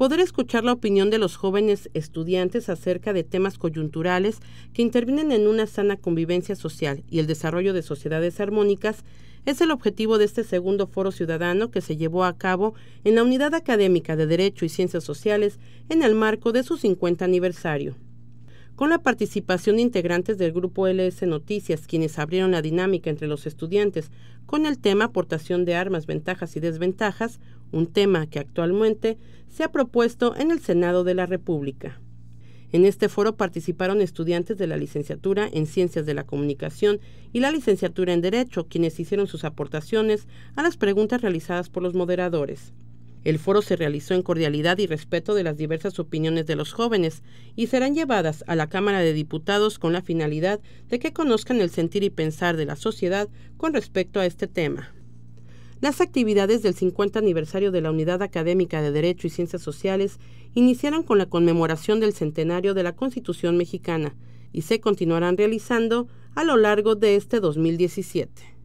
poder escuchar la opinión de los jóvenes estudiantes acerca de temas coyunturales que intervienen en una sana convivencia social y el desarrollo de sociedades armónicas es el objetivo de este segundo foro ciudadano que se llevó a cabo en la Unidad Académica de Derecho y Ciencias Sociales en el marco de su 50 aniversario con la participación de integrantes del grupo LS Noticias, quienes abrieron la dinámica entre los estudiantes con el tema aportación de armas, ventajas y desventajas, un tema que actualmente se ha propuesto en el Senado de la República. En este foro participaron estudiantes de la licenciatura en Ciencias de la Comunicación y la licenciatura en Derecho, quienes hicieron sus aportaciones a las preguntas realizadas por los moderadores. El foro se realizó en cordialidad y respeto de las diversas opiniones de los jóvenes y serán llevadas a la Cámara de Diputados con la finalidad de que conozcan el sentir y pensar de la sociedad con respecto a este tema. Las actividades del 50 aniversario de la Unidad Académica de Derecho y Ciencias Sociales iniciaron con la conmemoración del centenario de la Constitución mexicana y se continuarán realizando a lo largo de este 2017.